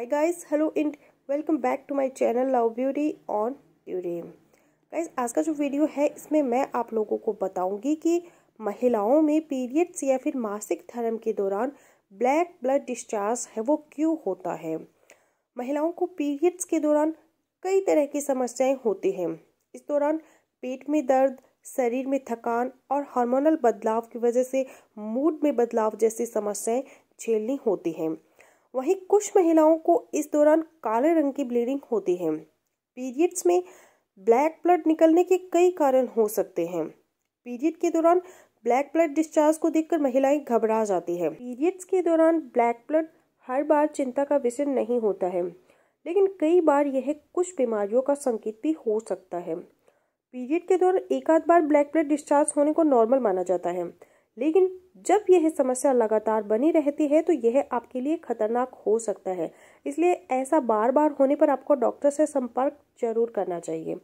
hi guys hello and welcome back to my channel love beauty on ड्यूरेम guys आज का जो video है इसमें मैं आप लोगों को बताऊंगी कि महिलाओं में पीरियड्स या फिर मासिक धर्म के दौरान ब्लैक ब्लड डिस्चार्ज है वो क्यों होता है महिलाओं को पीरियड्स के दौरान कई तरह की समस्याएँ होती हैं इस दौरान पेट में दर्द शरीर में थकान और हार्मोनल बदलाव की वजह से मूड में बदलाव जैसी समस्याएं झेलनी होती हैं वहीं कुछ महिलाओं को इस दौरान काले रंग की ब्लीडिंग होती है पीरियड्स में ब्लैक ब्लड निकलने के कई कारण हो सकते हैं पीरियड के दौरान ब्लैक ब्लड डिस्चार्ज को देखकर महिलाएं घबरा जाती हैं पीरियड्स के दौरान ब्लैक ब्लड हर बार चिंता का विषय नहीं होता है लेकिन कई बार यह कुछ बीमारियों का संकेत भी हो सकता है पीरियड के दौरान एक आध बार ब्लैक ब्लड डिस्चार्ज होने को नॉर्मल माना जाता है लेकिन जब यह समस्या लगातार बनी रहती है तो यह आपके लिए खतरनाक हो सकता है इसलिए ऐसा बार बार होने पर आपको डॉक्टर से संपर्क जरूर करना चाहिए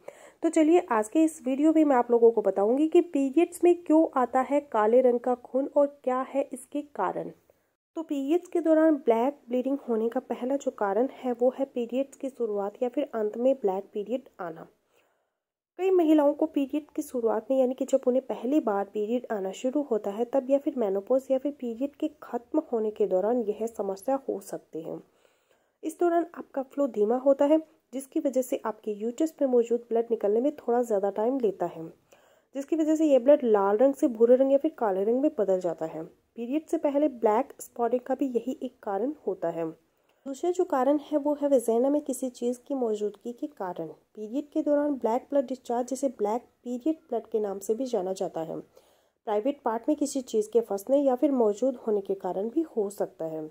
तो चलिए आज के इस वीडियो में मैं आप लोगों को बताऊंगी कि पीरियड्स में क्यों आता है काले रंग का खून और क्या है इसके कारण तो पीरियड्स के दौरान ब्लैक ब्लीडिंग होने का पहला जो कारण है वो है पीरियड्स की शुरुआत या फिर अंत में ब्लैक पीरियड आना कई महिलाओं को पीरियड की शुरुआत में यानी कि जब उन्हें पहली बार पीरियड आना शुरू होता है तब या फिर मेनोपोज या फिर पीरियड के खत्म होने के दौरान यह समस्या हो सकती है इस दौरान आपका फ्लो धीमा होता है जिसकी वजह से आपके यूटस में मौजूद ब्लड निकलने में थोड़ा ज़्यादा टाइम लेता है जिसकी वजह से यह ब्लड लाल रंग से भूरे रंग या फिर काले रंग में बदल जाता है पीरियड से पहले ब्लैक स्पॉटिंग का भी यही एक कारण होता है दूसरा जो कारण है वो है वेजेना में किसी चीज़ की मौजूदगी के कारण पीरियड के दौरान ब्लैक ब्लड डिस्चार्ज जिसे ब्लैक पीरियड ब्लड के नाम से भी जाना जाता है प्राइवेट पार्ट में किसी चीज़ के फंसने या फिर मौजूद होने के कारण भी हो सकता है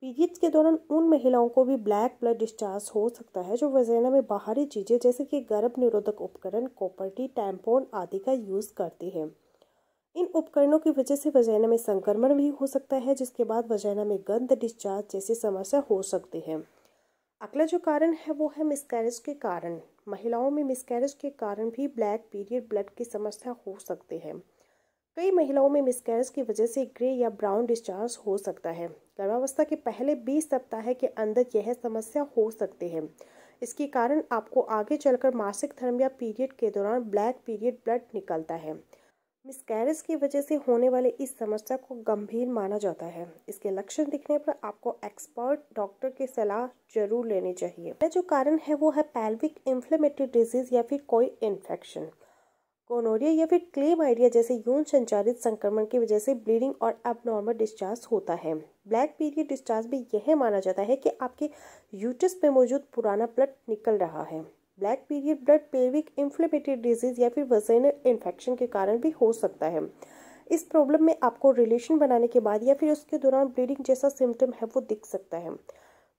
पीरियड्स के दौरान उन महिलाओं को भी ब्लैक ब्लड डिस्चार्ज हो सकता है जो वजेना में बाहरी चीज़ें जैसे कि गर्भ निरोधक उपकरण कॉपर्टी टैम्पोन आदि का यूज़ करती है इन उपकरणों की वजह से वजैना में संक्रमण भी हो सकता है जिसके बाद वजैना में गंद डिस्चार्ज जैसी समस्या हो सकती है अगला जो कारण है वो है मिसकैरेज के कारण महिलाओं में मिसकैरेज के कारण भी ब्लैक पीरियड ब्लड की समस्या हो सकती है कई महिलाओं में मिसकैरेज की वजह से ग्रे या ब्राउन डिस्चार्ज हो सकता है गर्भावस्था के पहले बीस सप्ताह के अंदर यह समस्या हो सकती है इसके कारण आपको आगे चलकर मासिक धर्म या पीरियड के दौरान ब्लैक पीरियड ब्लड निकलता है मिसकैरेज की वजह से होने वाले इस समस्या को गंभीर माना जाता है इसके लक्षण दिखने पर आपको एक्सपर्ट डॉक्टर की सलाह जरूर लेनी चाहिए जो कारण है वो है पैल्विक इन्फ्लेमेटरी डिजीज या फिर कोई इन्फेक्शन गोनोरिया या फिर क्लेम आइडिया जैसे यौन संचालित संक्रमण की वजह से ब्लीडिंग और अबनॉर्मल डिस्चार्ज होता है ब्लैक पीरियड डिस्चार्ज भी यह माना जाता है कि आपके यूटस में मौजूद पुराना ब्लड निकल रहा है black period blood pelvic inflammatory disease या फिर वजैनल इन्फेक्शन के कारण भी हो सकता है इस प्रॉब्लम में आपको रिलेशन बनाने के बाद या फिर उसके दौरान ब्लीडिंग जैसा सिम्टम है वो दिख सकता है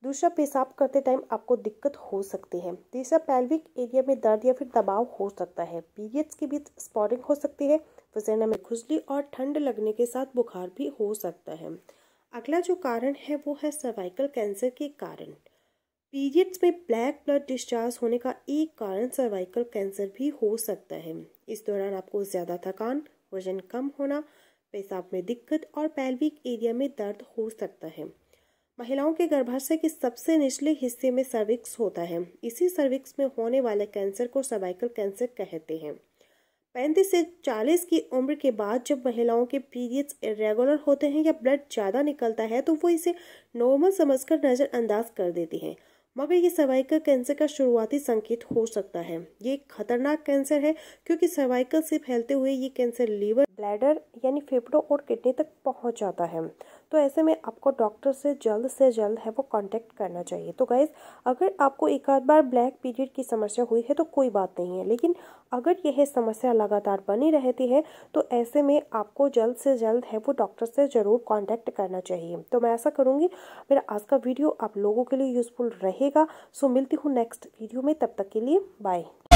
दूसरा पेशाब करते टाइम आपको दिक्कत हो सकती है तीसरा पैल्विक एरिया में दर्द या फिर दबाव हो सकता है पीरियड्स के बीच स्पॉटिंग हो सकती है वजैना में खुजली और ठंड लगने के साथ बुखार भी हो सकता है अगला जो कारण है वो है सर्वाइकल कैंसर के कारण पीरियड्स में ब्लैक ब्लड डिस्चार्ज होने का एक कारण सर्वाइकल कैंसर भी हो सकता है इस दौरान आपको ज़्यादा थकान वजन कम होना पेशाब में दिक्कत और पैल्विक एरिया में दर्द हो सकता है महिलाओं के गर्भाशय के सबसे निचले हिस्से में सर्विक्स होता है इसी सर्विक्स में होने वाले कैंसर को सर्वाइकल कैंसर कहते हैं पैंतीस से चालीस की उम्र के बाद जब महिलाओं के पीरियड्स इरेगुलर होते हैं या ब्लड ज़्यादा निकलता है तो वो इसे नॉर्मल समझकर नज़रअंदाज कर देती हैं मगर ये सर्वाइकल कैंसर का शुरुआती संकेत हो सकता है ये एक खतरनाक कैंसर है क्योंकि सर्वाइकल से फैलते हुए ये कैंसर लीवर ब्लैडर यानी फेफड़ों और किडनी तक पहुंच जाता है तो ऐसे में आपको डॉक्टर से जल्द से जल्द है वो कांटेक्ट करना चाहिए तो गाइज अगर आपको एक आध बार ब्लैक पीरियड की समस्या हुई है तो कोई बात नहीं है लेकिन अगर यह समस्या लगातार बनी रहती है तो ऐसे में आपको जल्द से जल्द है वो डॉक्टर से ज़रूर कॉन्टैक्ट करना चाहिए तो मैं ऐसा करूँगी मेरा आज का वीडियो आप लोगों के लिए यूज़फुल रहेगा सो मिलती हूँ नेक्स्ट वीडियो में तब तक के लिए बाय